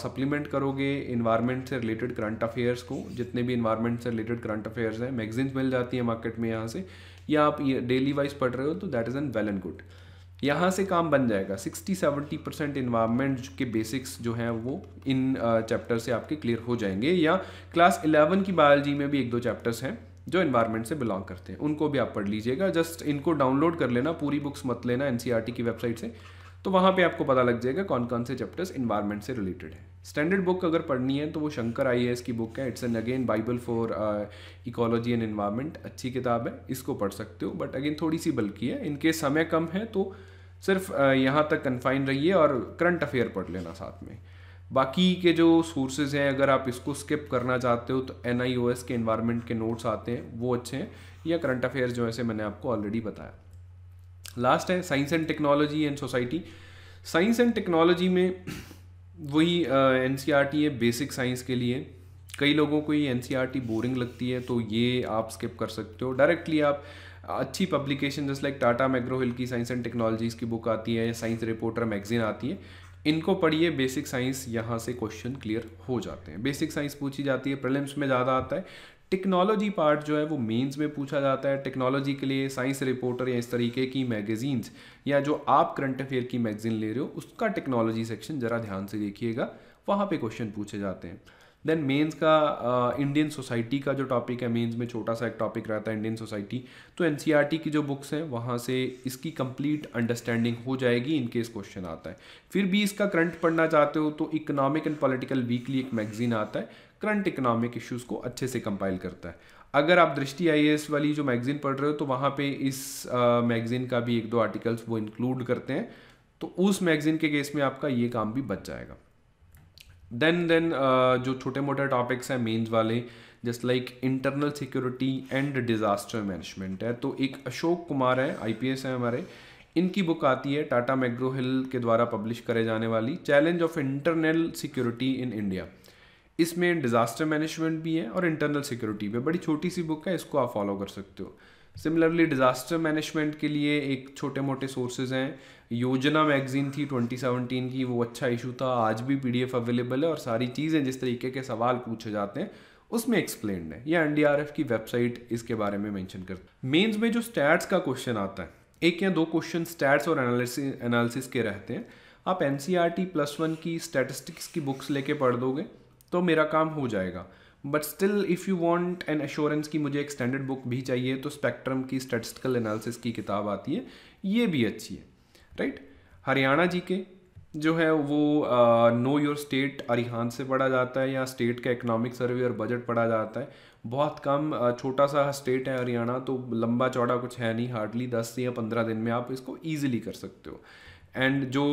सप्लीमेंट करोगे इन्वायरमेंट से रिलेटेड करंट अफेयर्स को जितने भी इन्वायरमेंट से रिलेटेड करंट अफेयर्स हैं मैगजीन्स मिल जाती है मार्केट में यहाँ से या आप डेली वाइज पढ़ रहे हो तो that is an well and good यहाँ से काम बन जाएगा सिक्सटी सेवेंटी परसेंट इन्वायरमेंट के बेसिक्स जो हैं वो इन चैप्टर से आपके क्लियर हो जाएंगे या क्लास इलेवन की बायोलॉजी में भी एक दो चैप्टर्स हैं जो इन्वायरमेंट से बिलोंग करते हैं उनको भी आप पढ़ लीजिएगा जस्ट इनको डाउनलोड कर लेना पूरी बुक्स मत लेना एन e की वेबसाइट से तो वहाँ पे आपको पता लग जाएगा कौन कौन से चैप्टर्स इन्वायरमेंट से रिलेटेड है स्टैंडर्ड बुक अगर पढ़नी है तो वो शंकर आई की बुक है it's an again bible for ecology and environment अच्छी किताब है इसको पढ़ सकते हो बट अगेन थोड़ी सी बल्कि है इनके समय कम है तो सिर्फ uh, यहाँ तक कन्फाइन रहिए और करंट अफेयर पढ़ लेना साथ में बाकी के जो सोर्सेज हैं अगर आप इसको स्किप करना चाहते हो तो एन के इन्वायरमेंट के नोट्स आते हैं वो अच्छे हैं या करंट अफेयर्स जो ऐसे मैंने आपको ऑलरेडी बताया लास्ट है science and technology and society science and technology में वही एन सी आर टी है बेसिक साइंस के लिए कई लोगों को ये N C R T boring लगती है तो ये आप स्किप कर सकते हो डायरेक्टली आप अच्छी पब्लिकेशन जैसे लाइक टाटा मैग्रो हिल की साइंस एंड टेक्नोलॉजीज़ की बुक आती है साइंस रिपोर्टर मैगजीन आती है इनको पढ़िए बेसिक साइंस यहाँ से क्वेश्चन क्लियर हो जाते हैं बेसिक साइंस पूछी जाती है प्रिलिम्स में ज़्यादा आता है टेक्नोलॉजी पार्ट जो है वो मेंस में पूछा जाता है टेक्नोलॉजी के लिए साइंस रिपोर्टर या इस तरीके की मैगजीन्स या जो आप करंट अफेयर की मैगजीन ले रहे हो उसका टेक्नोलॉजी सेक्शन ज़रा ध्यान से देखिएगा वहाँ पे क्वेश्चन पूछे जाते हैं देन मेंस का इंडियन uh, सोसाइटी का जो टॉपिक है मेंस में छोटा सा एक टॉपिक रहता है इंडियन सोसाइटी तो एन e की जो बुक्स हैं वहाँ से इसकी कंप्लीट अंडरस्टैंडिंग हो जाएगी इनकेस क्वेश्चन आता है फिर भी इसका करंट पढ़ना चाहते हो तो इकोनॉमिक एंड पॉलिटिकल वीकली एक मैगजीन आता है करंट इकोनॉमिक इश्यूज़ को अच्छे से कंपाइल करता है अगर आप दृष्टि आई वाली जो मैगज़ीन पढ़ रहे हो तो वहाँ पर इस मैगज़ीन uh, का भी एक दो आर्टिकल्स वो इंक्लूड करते हैं तो उस मैगज़ीन के केस में आपका ये काम भी बच जाएगा देन देन uh, जो छोटे मोटे टॉपिक्स हैं मेन्स वाले just like internal security and disaster management है तो एक अशोक कुमार है एस हैं हमारे इनकी बुक आती है टाटा मैग्रो हिल के द्वारा पब्लिश करे जाने वाली challenge of internal security in India इसमें डिज़ास्टर मैनेजमेंट भी है और इंटरनल सिक्योरिटी भी बड़ी छोटी सी बुक है इसको आप फॉलो कर सकते हो सिमिलरली डिज़ास्टर मैनेजमेंट के लिए एक छोटे मोटे सोर्सेज हैं योजना मैगजीन थी 2017 की वो अच्छा इशू था आज भी पी अवेलेबल है और सारी चीज़ें जिस तरीके के सवाल पूछे जाते हैं उसमें एक्सप्लेन है या एन की वेबसाइट इसके बारे में मैंशन कर मेन्स में जो स्टैट्स का क्वेश्चन आता है एक या दो क्वेश्चन स्टैट्स और एनालिसिस के रहते हैं आप N C R T plus one की स्टैटिस्टिक्स की बुक्स लेके पढ़ दोगे तो मेरा काम हो जाएगा but still if you want an assurance कि मुझे एक स्टैंडर्ड बुक भी चाहिए तो स्पेक्ट्रम की स्टेटिस्टिकल एनालिसिस की किताब आती है ये भी अच्छी है राइट हरियाणा जी के जो है वो नो योर स्टेट अरिहान से पढ़ा जाता है या स्टेट का इकोनॉमिक सर्वे और बजट पढ़ा जाता है बहुत कम छोटा सा स्टेट है हरियाणा तो लंबा चौड़ा कुछ है नहीं हार्डली दस या पंद्रह दिन में आप इसको ईजिली कर सकते हो एंड जो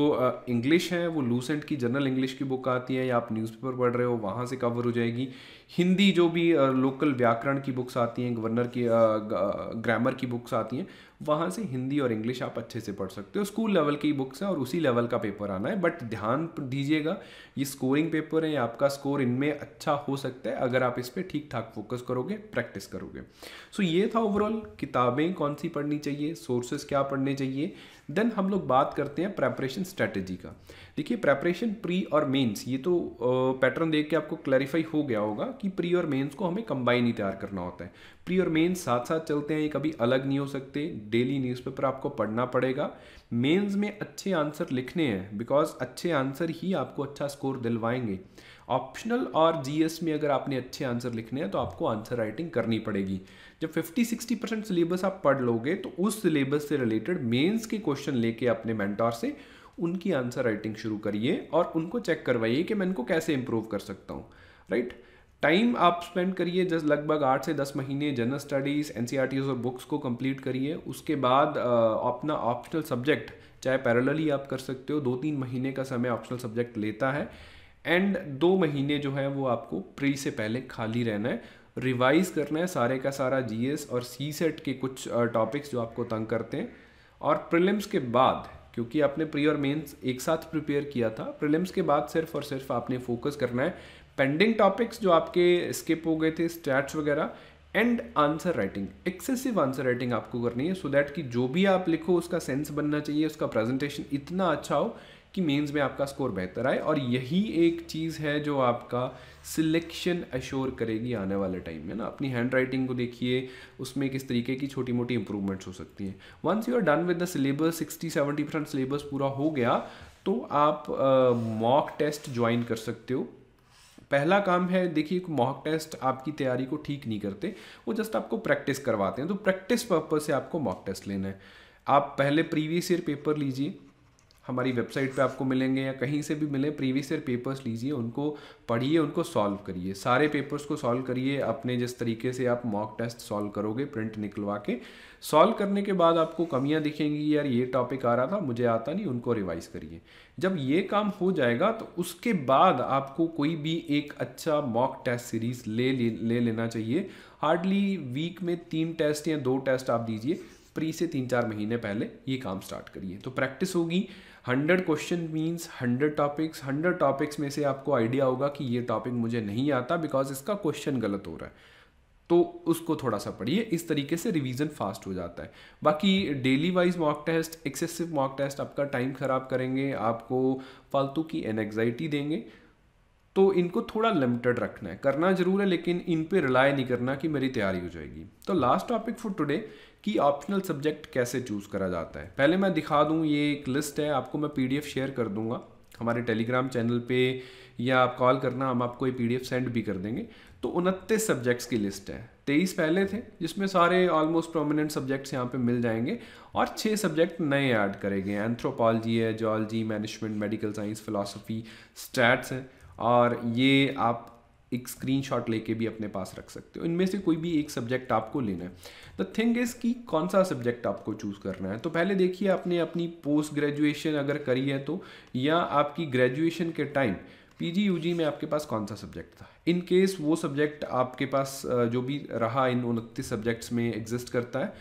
इंग्लिश uh, है वो लूसेंट की जनरल इंग्लिश की बुक आती है या आप न्यूज़पेपर पढ़ रहे हो वहाँ से कवर हो जाएगी हिंदी जो भी लोकल uh, व्याकरण की बुक्स आती हैं गवर्नर की ग्रामर uh, की बुक्स आती हैं वहाँ से हिंदी और इंग्लिश आप अच्छे से पढ़ सकते हो स्कूल लेवल की बुक्स हैं और उसी लेवल का पेपर आना है बट ध्यान दीजिएगा ये स्कोरिंग पेपर है आपका स्कोर इनमें अच्छा हो सकता है अगर आप इस पर ठीक ठाक फोकस करोगे प्रैक्टिस करोगे सो so, ये था ओवरऑल किताबें कौन सी पढ़नी चाहिए सोर्सेज क्या पढ़ने चाहिए देन हम लोग बात करते हैं प्रेपरेशन स्ट्रेटेजी का देखिए प्रेपरेशन प्री और मेंस ये तो पैटर्न देख के आपको क्लैरिफाई हो गया होगा कि प्री और मेंस को हमें कंबाइन ही तैयार करना होता है प्री और मेंस साथ साथ चलते हैं ये कभी अलग नहीं हो सकते डेली न्यूज़पेपर आपको पढ़ना पड़ेगा मेंस में अच्छे आंसर लिखने हैं बिकॉज अच्छे आंसर ही आपको अच्छा स्कोर दिलवाएंगे ऑप्शनल और जीएस में अगर आपने अच्छे आंसर लिखने हैं तो आपको आंसर राइटिंग करनी पड़ेगी जब 50-60 परसेंट सिलेबस आप पढ़ लोगे तो उस सिलेबस से रिलेटेड मेंस के क्वेश्चन लेके अपने मेंटोर से उनकी आंसर राइटिंग शुरू करिए और उनको चेक करवाइए कि मैं इनको कैसे इम्प्रूव कर सकता हूँ राइट टाइम आप स्पेंड करिए जस्ट लगभग आठ से दस महीने जनरल स्टडीज़ एन और बुक्स को कंप्लीट करिए उसके बाद अपना ऑप्शनल सब्जेक्ट चाहे पैरेलली आप कर सकते हो दो तीन महीने का समय ऑप्शनल सब्जेक्ट लेता है एंड दो महीने जो है वो आपको प्री से पहले खाली रहना है रिवाइज करना है सारे का सारा जीएस और सी सेट के कुछ टॉपिक्स जो आपको तंग करते हैं और प्रिलिम्स के बाद क्योंकि आपने प्री और मेन्स एक साथ प्रिपेयर किया था प्रिलिम्स के बाद सिर्फ और सिर्फ आपने फोकस करना है पेंडिंग टॉपिक्स जो आपके स्किप हो गए थे स्टैट्स वगैरह and answer writing excessive answer writing आपको करनी है सो so दैट कि जो भी आप लिखो उसका सेंस बनना चाहिए उसका प्रेजेंटेशन इतना अच्छा हो कि मेंस में आपका स्कोर बेहतर आए और यही एक चीज़ है जो आपका सिलेक्शन अश्योर करेगी आने वाले टाइम में ना अपनी हैंड राइटिंग को देखिए उसमें किस तरीके की छोटी मोटी इंप्रूवमेंट्स हो सकती हैं once you are done with the syllabus sixty seventy percent syllabus पूरा हो गया तो आप मॉक टेस्ट ज्वाइन कर सकते हो पहला काम है देखिए मॉक टेस्ट आपकी तैयारी को ठीक नहीं करते वो जस्ट आपको प्रैक्टिस करवाते हैं तो प्रैक्टिस पर्पज से आपको मॉक टेस्ट लेना है आप पहले प्रीवियस ईयर पेपर लीजिए हमारी वेबसाइट पे आपको मिलेंगे या कहीं से भी मिले प्रीवियस ईयर पेपर्स लीजिए उनको पढ़िए उनको सॉल्व करिए सारे पेपर्स को सॉल्व करिए अपने जिस तरीके से आप मॉक टेस्ट सॉल्व करोगे प्रिंट निकलवा के सॉल्व करने के बाद आपको कमियां दिखेंगी यार ये टॉपिक आ रहा था मुझे आता नहीं उनको रिवाइज करिए जब ये काम हो जाएगा तो उसके बाद आपको कोई भी एक अच्छा मॉक टेस्ट सीरीज ले ले लेना चाहिए हार्डली वीक में तीन टेस्ट या दो टेस्ट आप दीजिए प्री से तीन चार महीने पहले ये काम स्टार्ट करिए तो प्रैक्टिस होगी hundred question means hundred topics hundred topics में से आपको आइडिया होगा कि ये टॉपिक मुझे नहीं आता बिकॉज इसका क्वेश्चन गलत हो रहा है तो उसको थोड़ा सा पढ़िए इस तरीके से रिवीजन फास्ट हो जाता है बाकी daily wise mock test excessive mock test आपका टाइम ख़राब करेंगे आपको फालतू की एनग्जाइटी देंगे तो इनको थोड़ा लिमिटेड रखना है करना जरूर है लेकिन इन पर रिलाय नहीं करना कि मेरी तैयारी हो जाएगी तो लास्ट टॉपिक फॉर टुडे कि ऑप्शनल सब्जेक्ट कैसे चूज़ करा जाता है पहले मैं दिखा दूँ ये एक लिस्ट है आपको मैं पी शेयर कर दूँगा हमारे टेलीग्राम चैनल पे या आप कॉल करना हम आपको ये पी सेंड भी कर देंगे तो उनतीस सब्जेक्ट्स की लिस्ट है तेईस पहले थे जिसमें सारे ऑलमोस्ट प्रोमिनेंट सब्जेक्ट्स यहाँ पे मिल जाएंगे और छः सब्जेक्ट नए ऐड करेंगे एंथ्रोपोलॉजी है zoology management medical science philosophy stats हैं और ये आप एक स्क्रीन शॉट लेके भी अपने पास रख सकते हो इनमें से कोई भी एक सब्जेक्ट आपको लेना है द थिंग इज़ कि कौन सा सब्जेक्ट आपको चूज़ करना है तो पहले देखिए आपने अपनी पोस्ट ग्रेजुएशन अगर करी है तो या आपकी ग्रेजुएशन के टाइम पीजी यूजी में आपके पास कौन सा सब्जेक्ट था इन केस वो सब्जेक्ट आपके पास जो भी रहा इन उनतीस सब्जेक्ट्स में एग्जिस्ट करता है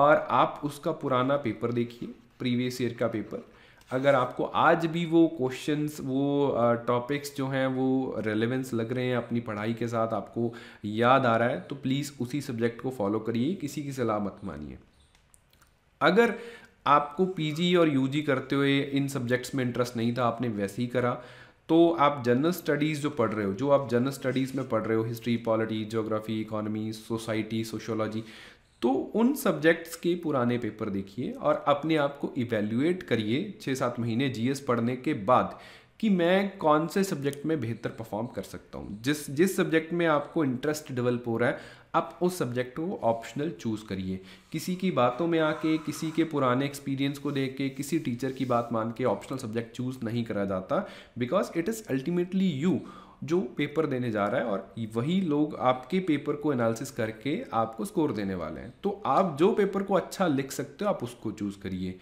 और आप उसका पुराना पेपर देखिए प्रीवियस ईयर का पेपर अगर आपको आज भी वो क्वेश्चंस वो टॉपिक्स जो हैं वो रेलेवेंस लग रहे हैं अपनी पढ़ाई के साथ आपको याद आ रहा है तो प्लीज़ उसी सब्जेक्ट को फॉलो करिए किसी की सलाह मत मानिए अगर आपको पीजी और यूजी करते हुए इन सब्जेक्ट्स में इंटरेस्ट नहीं था आपने वैसे ही करा तो आप जनरल स्टडीज़ जो पढ़ रहे हो जो आप जनरल स्टडीज़ में पढ़ रहे हो history polity geography economy society sociology तो उन सब्जेक्ट्स के पुराने पेपर देखिए और अपने आप को इवेल्युएट करिए छः सात महीने जीएस पढ़ने के बाद कि मैं कौन से सब्जेक्ट में बेहतर परफॉर्म कर सकता हूँ जिस जिस सब्जेक्ट में आपको इंटरेस्ट डेवलप हो रहा है आप उस सब्जेक्ट को ऑप्शनल चूज़ करिए किसी की बातों में आके किसी के पुराने एक्सपीरियंस को देख के किसी टीचर की बात मान के ऑप्शनल सब्जेक्ट चूज़ नहीं करा जाता because it is ultimately you जो पेपर देने जा रहा है और वही लोग आपके पेपर को एनालिसिस करके आपको स्कोर देने वाले हैं तो आप जो पेपर को अच्छा लिख सकते हो आप उसको चूज़ करिए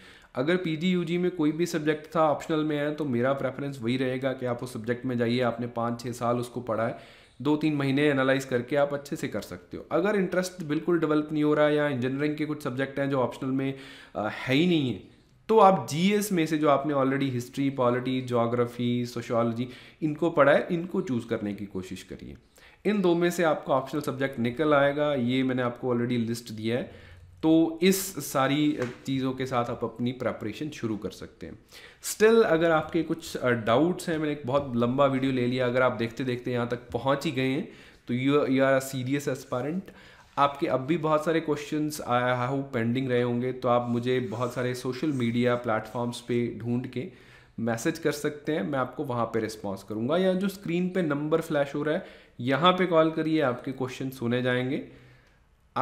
अगर यू जी में कोई भी सब्जेक्ट था ऑप्शनल में है तो मेरा प्रेफरेंस वही रहेगा कि आप उस सब्जेक्ट में जाइए आपने पाँच छः साल उसको पढ़ा है दो तीन महीने एनालाइज करके आप अच्छे से कर सकते हो अगर इंटरेस्ट बिल्कुल डेवलप नहीं हो रहा है या इंजीनियरिंग के कुछ सब्जेक्ट हैं जो ऑप्शनल में है ही नहीं है तो आप जीएस में से जो आपने already history polity geography sociology इनको पढ़ा है इनको चूज़ करने की कोशिश करिए इन दो में से आपको ऑप्शनल सब्जेक्ट निकल आएगा ये मैंने आपको ऑलरेडी लिस्ट दिया है तो इस सारी चीज़ों के साथ आप अपनी प्रेपरेशन शुरू कर सकते हैं स्टिल अगर आपके कुछ डाउट्स हैं मैंने एक बहुत लंबा वीडियो ले लिया अगर आप देखते देखते यहाँ तक पहुँच ही गए हैं तो you you are a serious aspirant आपके अब भी बहुत सारे क्वेश्चंस आया होप पेंडिंग रहे होंगे तो आप मुझे बहुत सारे सोशल मीडिया प्लेटफॉर्म्स पे ढूंढ के मैसेज कर सकते हैं मैं आपको वहाँ पे रिस्पॉन्स करूँगा या जो स्क्रीन पे नंबर फ्लैश हो रहा है यहाँ पे कॉल करिए आपके क्वेश्चन सुने जाएंगे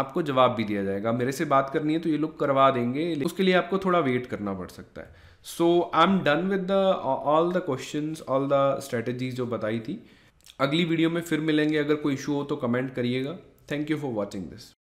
आपको जवाब भी दिया जाएगा मेरे से बात करनी है तो ये लोग करवा देंगे उसके लिए आपको थोड़ा वेट करना पड़ सकता है so I am done with the all the question all the strategies जो बताई थी अगली वीडियो में फिर मिलेंगे अगर कोई इशू हो तो कमेंट करिएगा Thank you for watching this.